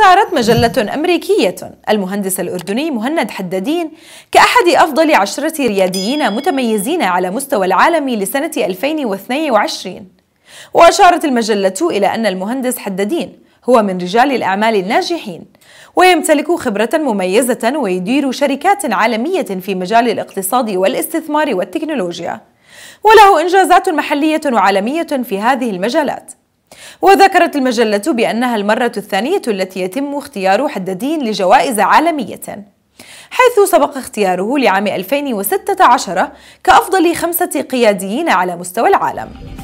اختارت مجلة أمريكية المهندس الأردني مهند حدادين كأحد أفضل عشرة رياديين متميزين على مستوى العالم لسنة 2022 وأشارت المجلة إلى أن المهندس حدادين هو من رجال الأعمال الناجحين ويمتلك خبرة مميزة ويدير شركات عالمية في مجال الاقتصاد والاستثمار والتكنولوجيا وله إنجازات محلية وعالمية في هذه المجالات وذكرت المجلة بأنها المرة الثانية التي يتم اختيار حدادين لجوائز عالمية حيث سبق اختياره لعام 2016 كأفضل خمسة قياديين على مستوى العالم